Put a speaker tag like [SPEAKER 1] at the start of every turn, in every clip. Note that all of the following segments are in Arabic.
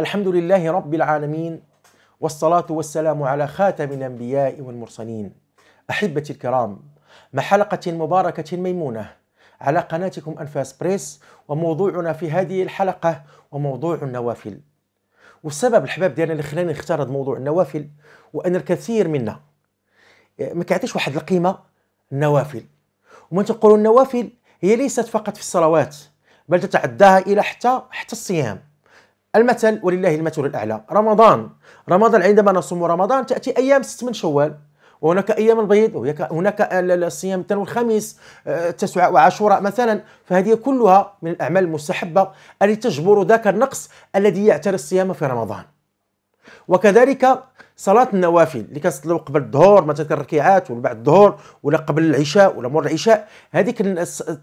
[SPEAKER 1] الحمد لله رب العالمين والصلاة والسلام على خاتم الأنبياء والمرسلين أحبتي الكرام مع حلقة مباركة ميمونة على قناتكم أنفاس بريس وموضوعنا في هذه الحلقة وموضوع النوافل والسبب الحباب ديالنا اللي خلاني نختار هذا موضوع النوافل وأن الكثير منا آه، ما كيعطيش واحد القيمة النوافل ومن تقولوا النوافل هي ليست فقط في الصلوات بل تتعداها إلى حتى حتى الصيام المثل ولله المثل الأعلى رمضان رمضان عندما نصوم رمضان تأتي أيام ست من شوال وهناك ايام البيض وهناك الصيام الثاني والخميس التسعه آه، وعاشوراء مثلا فهذه كلها من الاعمال المستحبه التي تجبر ذاك النقص الذي يعتري الصيام في رمضان وكذلك صلاة النوافل اللي كنصليو قبل الظهر مثلا الركيعات ولا بعد الظهر ولا قبل العشاء ولا مور العشاء هذيك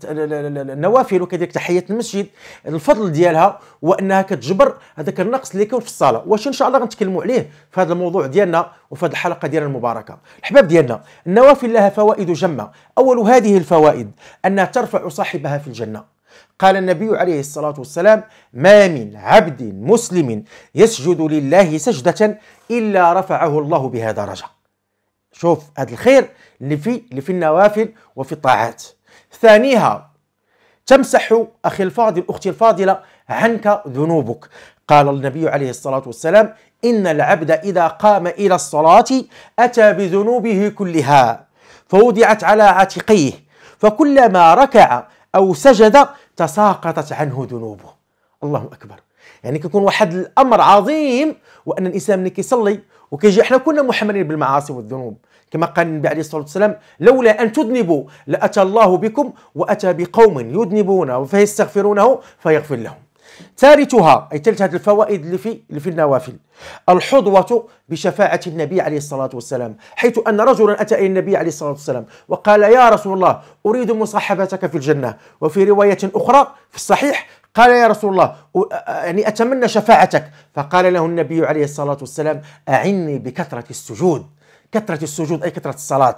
[SPEAKER 1] النوافل وكذلك تحية المسجد الفضل ديالها هو انها كتجبر هذاك النقص اللي كيكون في الصلاة واش ان شاء الله غنتكلموا عليه في هذا الموضوع ديالنا وفي هذه الحلقة ديالنا المباركة الحباب ديالنا النوافل لها فوائد جمة اول هذه الفوائد انها ترفع صاحبها في الجنة قال النبي عليه الصلاة والسلام ما من عبد مسلم يسجد لله سجدة إلا رفعه الله بها درجة شوف هذا الخير اللي في اللي في النوافل وفي الطاعات ثانيها تمسح أخي الفاضل أختي الفاضلة عنك ذنوبك قال النبي عليه الصلاة والسلام إن العبد إذا قام إلى الصلاة أتى بذنوبه كلها فوضعت على عاتقيه فكلما ركع أو سجد تساقطت عنه ذنوبه الله اكبر يعني كيكون واحد الامر عظيم وان الانسان ملي كيصلي وكيجي حنا كنا محملين بالمعاصي والذنوب كما قال النبي عليه الصلاه والسلام لولا ان تذنبوا لاتى الله بكم واتى بقوم يذنبون فيستغفرونه فيغفر لهم ثالثها أي ثالث هذه الفوائد اللي في اللي في النوافل الحظوة بشفاعة النبي عليه الصلاة والسلام حيث أن رجلا أتى إلى النبي عليه الصلاة والسلام وقال يا رسول الله أريد مصاحبتك في الجنة وفي رواية أخرى في الصحيح قال يا رسول الله يعني أتمنى شفاعتك فقال له النبي عليه الصلاة والسلام أعني بكثرة السجود كثرة السجود أي كثرة الصلاة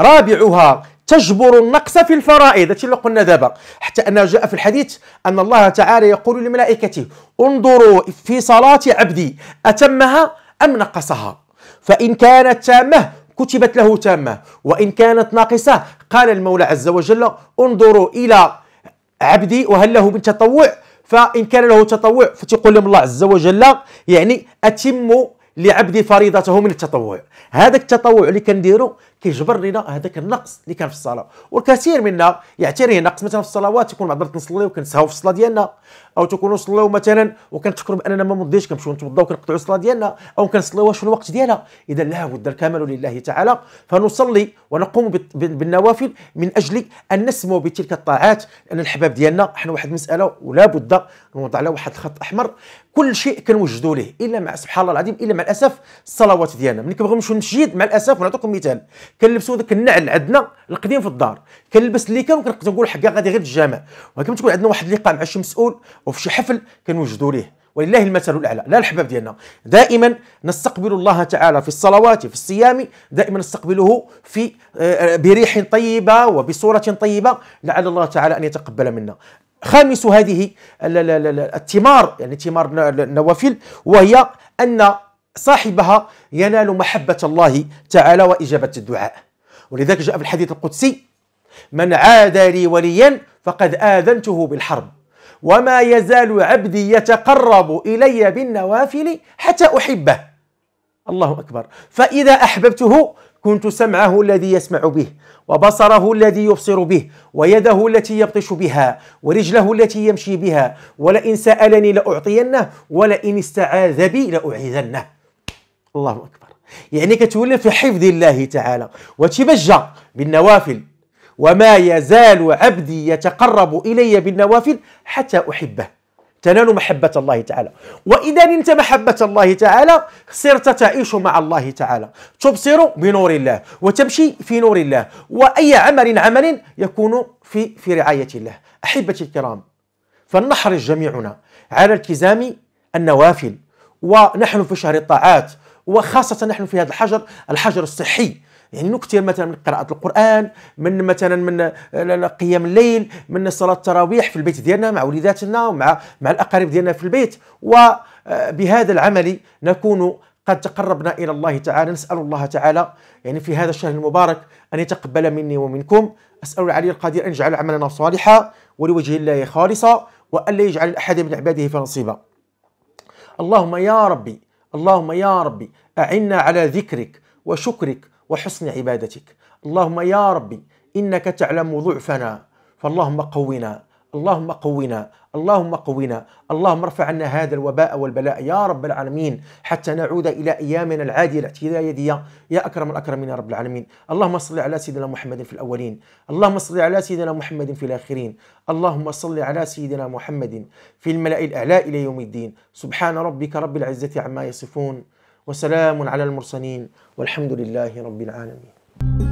[SPEAKER 1] رابعها تجبر النقص في الفرائض التي اللي قلنا دابا حتى أن جاء في الحديث ان الله تعالى يقول لملائكته انظروا في صلاه عبدي اتمها ام نقصها فان كانت تامه كتبت له تامه وان كانت ناقصه قال المولى عز وجل انظروا الى عبدي وهل له من تطوع فان كان له تطوع فتقول لهم الله عز وجل يعني اتم لعبدي فريضته من التطوع هذاك التطوع اللي كنديرو كيجبر لنا هذاك النقص اللي كان في الصلاه والكثير منا يعتريه نقص مثلا في الصلوات يكون بعض كنصلي وكنساو في الصلاه ديالنا او تكونوا صلوا مثلا وكنتشكروا باننا ما مضيتش كنمشيو نتوضاو وكنقطعوا الصلاه ديالنا او كنصليوها في الوقت ديالها اذا لا بد الكمال لله تعالى فنصلي ونقوم بالنوافل من اجل ان نسمو بتلك الطاعات لان الحباب ديالنا حنا واحد المساله ولا بد نوضع لها واحد الخط احمر كل شيء كنوجدوا ليه الا مع سبحان الله العظيم الا مع الاسف الصلوات ديالنا ملي كنبغيو نمشيو للمسجد مع الاسف ونعطيكم مثال كنلبسوا ذاك النعل عندنا القديم في الدار كنلبس اللي كان كنقدر نقول حكا غادي غير الجامع ولكن تكون عندنا واحد اللقاء مع شي مسؤول وفي شي حفل كنوجدوا ليه ولله المثل الاعلى لا الحباب ديالنا دائما نستقبل الله تعالى في الصلوات في الصيام دائما نستقبله في آه، بريح طيبه وبصوره طيبه لعل الله تعالى ان يتقبل منا خامس هذه الثمار يعني ثمار النوافل وهي ان صاحبها ينال محبة الله تعالى وإجابة الدعاء ولذلك جاء في الحديث القدسي من عادى لي وليا فقد آذنته بالحرب وما يزال عبدي يتقرب إلي بالنوافل حتى أحبه الله أكبر فإذا أحببته كنت سمعه الذي يسمع به وبصره الذي يبصر به ويده التي يبطش بها ورجله التي يمشي بها ولئن سألني لأعطينه ولئن استعاذ بي لأعيذنه الله اكبر يعني كتولى في حفظ الله تعالى وتبجى بالنوافل وما يزال عبدي يتقرب الي بالنوافل حتى احبه تنال محبة الله تعالى وإذا نلت محبة الله تعالى صرت تعيش مع الله تعالى تبصر بنور الله وتمشي في نور الله وأي عمل عمل يكون في في رعاية الله أحبتي الكرام فلنحرص جميعنا على التزام النوافل ونحن في شهر الطاعات وخاصة نحن في هذا الحجر الحجر الصحي يعني نكثر مثلا من قراءة القرآن من مثلا من قيام الليل من صلاة التراويح في البيت ديالنا مع وليداتنا ومع مع الأقارب ديالنا في البيت وبهذا آه، العمل نكون قد تقربنا إلى الله تعالى نسأل الله تعالى يعني في هذا الشهر المبارك أن يتقبل مني ومنكم أسأل العلي القدير أن يجعل عملنا صالحا ولوجه الله خالصا وأن لا يجعل أحد من عباده فنصيبا اللهم يا ربي اللهم يا ربي أعنا على ذكرك وشكرك وحسن عبادتك اللهم يا ربي إنك تعلم ضعفنا فاللهم قونا اللهم قونا اللهم قونا اللهم ارفع عنا هذا الوباء والبلاء يا رب العالمين حتى نعود الى ايامنا العاديه الاعتياديه يا اكرم الاكرمين يا رب العالمين اللهم صل على سيدنا محمد في الاولين اللهم صل على سيدنا محمد في الاخرين اللهم صل على سيدنا محمد في الملأ الاعلى الى يوم الدين سبحان ربك رب العزه عما يصفون وسلام على المرسلين والحمد لله رب العالمين